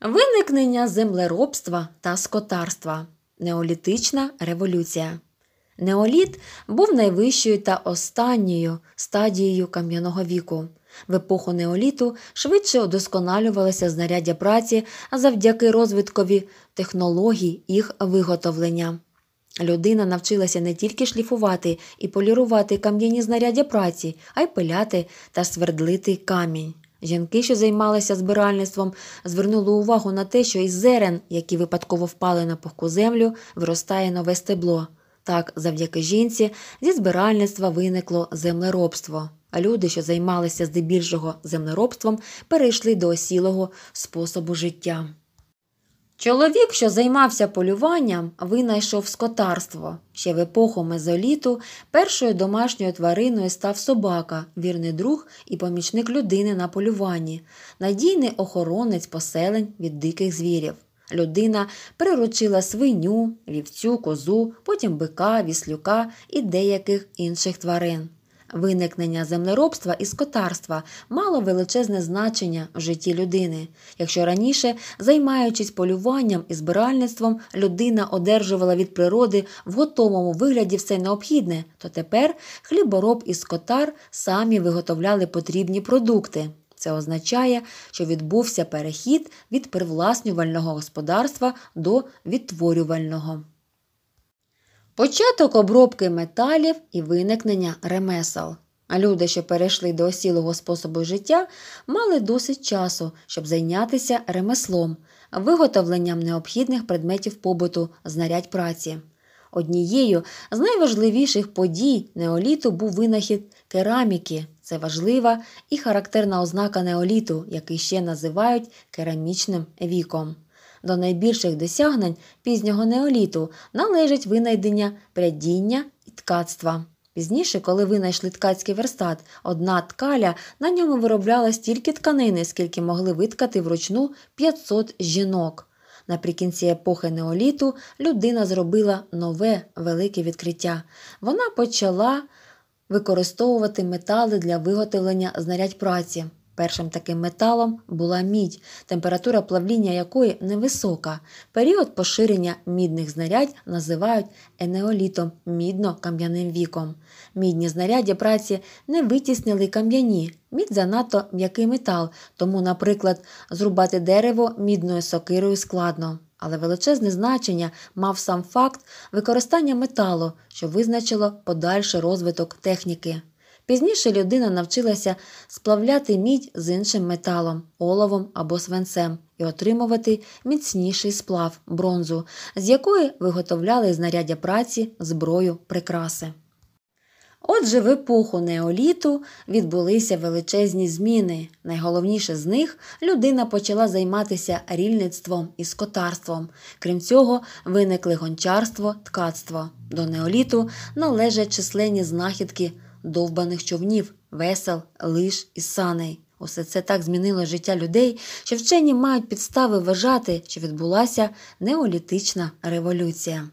Виникнення землеробства та скотарства. Неолітична революція. Неоліт був найвищою та останньою стадією кам'яного віку. В епоху неоліту швидше удосконалювалося знаряддя праці завдяки розвиткові технологій їх виготовлення. Людина навчилася не тільки шліфувати і полірувати кам'яні знаряддя праці, а й пиляти та свердлити камінь. Жінки, що займалися збиральництвом, звернули увагу на те, що із зерен, які випадково впали на пухку землю, виростає нове стебло. Так, завдяки жінці, зі збиральництва виникло землеробство. А люди, що займалися здебільшого землеробством, перейшли до осілого способу життя. Чоловік, що займався полюванням, винайшов скотарство. Ще в епоху мезоліту першою домашньою твариною став собака, вірний друг і помічник людини на полюванні, надійний охоронець поселень від диких звірів. Людина приручила свиню, вівцю, козу, потім бика, віслюка і деяких інших тварин. Виникнення землеробства і скотарства мало величезне значення в житті людини. Якщо раніше, займаючись полюванням і збиральництвом, людина одержувала від природи в готовому вигляді все необхідне, то тепер хлібороб і скотар самі виготовляли потрібні продукти. Це означає, що відбувся перехід від привласнювального господарства до відтворювального. Початок обробки металів і виникнення ремесел. А люди, що перейшли до осілого способу життя, мали досить часу, щоб зайнятися ремеслом, виготовленням необхідних предметів побуту, знарядь праці. Однією з найважливіших подій неоліту був винахід кераміки. Це важлива і характерна ознака неоліту, який ще називають керамічним віком. До найбільших досягнень пізнього неоліту належить винайдення прядіння і ткацтва. Пізніше, коли винайшли ткацький верстат, одна ткаля на ньому виробляла стільки тканини, скільки могли виткати вручну 500 жінок. Наприкінці епохи неоліту людина зробила нове велике відкриття. Вона почала використовувати метали для виготовлення знарядь праці. Першим таким металом була мідь, температура плавління якої невисока. Період поширення мідних знарядь називають енеолітом мідно-кам'яним віком. Мідні знаряддя праці не витіснили кам'яні. Мідь занадто м'який метал, тому, наприклад, зрубати дерево мідною сокирою складно. Але величезне значення мав сам факт використання металу, що визначило подальший розвиток техніки. Пізніше людина навчилася сплавляти мідь з іншим металом, оловом або свинцем і отримувати міцніший сплав бронзу, з якої виготовляли знаряддя праці, зброю, прикраси. Отже, в епоху неоліту відбулися величезні зміни. Найголовніше з них людина почала займатися рільництвом і скотарством. Крім цього, виникли гончарство, ткацтво. До неоліту належать численні знахідки довбаних човнів, весел, лиш і саней. Усе це так змінило життя людей, що вчені мають підстави вважати, що відбулася неолітична революція.